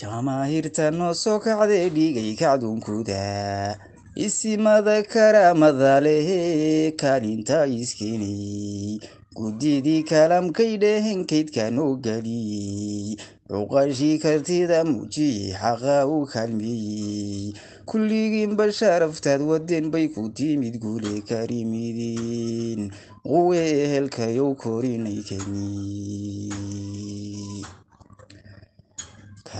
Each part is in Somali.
jamaahirta noo soo kacday dhigay kacdunkuda isimada karaamada kaalinta iskeenay guddidii kalamkay dhehen kaydka noo geliyey cuqashii kartida muujiyey xaqa u kaalmeeyey kulligiinba sharaftaad wadeen bay ku timid guule karimidin quwe ehelkayow korinay keni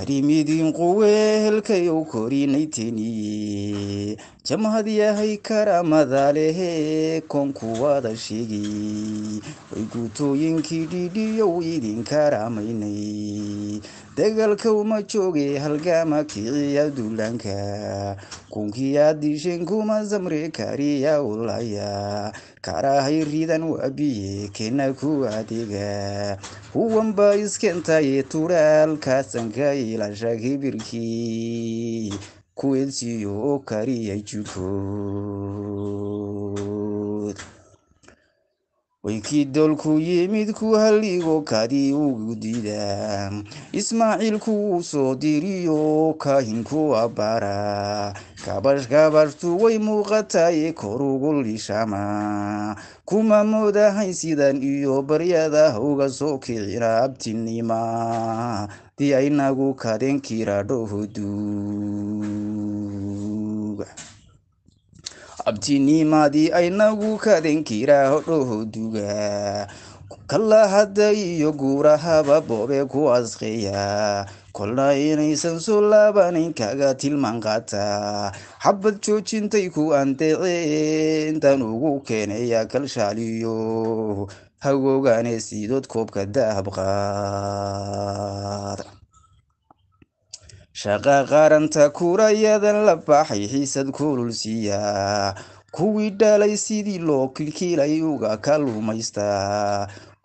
harimidiin quwee u korinayteni jamhad yahay karaamada lehe sheegi way gutooyinkii dhidhiyow idin karaamaynay dagaalka uma jooge halgaama kiciya duulaanka kunkiya diisheen kuma samre kariya ulaya karahay ridan waabiye kena ku adeega huwanba iskentaye kaasanka ilasha hibirkii kuwensiyo oo kariya juko weykii doolku yimid ku haligo kadi ugu dida ismaaciilku wuu soo diriyo kahinku abara kabash kabashtu way muuqatay korugu lishama kuma moodahay sidan iyo baryadah uga soo kicira abtinima diaynagu kadenkira dhohodug abtinimadii aynagu kadenkiraa hodhoho dugaa kala hadda iyo guurahaba boobe ku asqeeya kolna inaysan soo laabanayn kaga tilmaan qaata xabad joojintay ku andece intaan ugu keenaya kalshaaliyo hawogane siidood koobka dahabqaad shaqa qaranta kurayadan la baxay xiisad kululsiiya kuwii dhalay sidii loo kilkilay uga kalluumaysta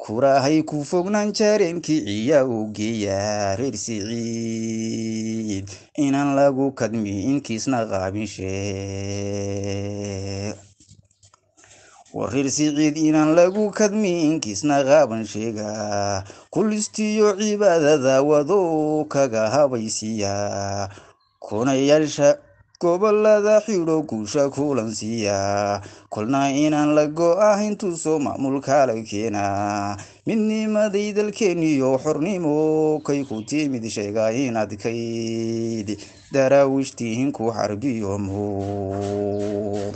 kurahay ku fognaan jareenkii ciya u geeya reer siciid inaan lagu kadmi inkiisna qaabin sheeg akhir siciid inaan lagu kadmin kiisna qaaban sheega kulistiyo cibaadada wadoo kaga habaysiiyaa kunayaasha yeelsha gobolada xidho guusha kulan siiyaa kulna inaan la go-ahayn tuso macmuulkaala keenaa midnimaday dalkeeniyo xornimo kay ku timid sheegaa inaad kayd daraawish tihiinku xarbiyo muur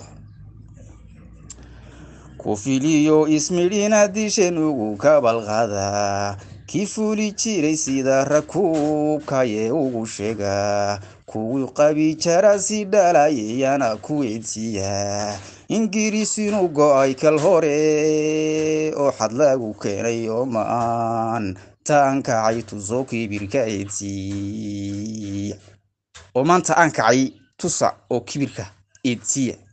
ku filiyo ismidhin ugu kabalqaadaa kii fuli jiray sida rakuubkayee ugu sheega kugu qabi jara si dhalayayana ku weydiiya ingiriis inuu go-ay kal hore oo xadlagu keenay oo omaan taan kacay tuso kibirka eedsiya oo maanta aan kacay tusa oo kibirka eedsiya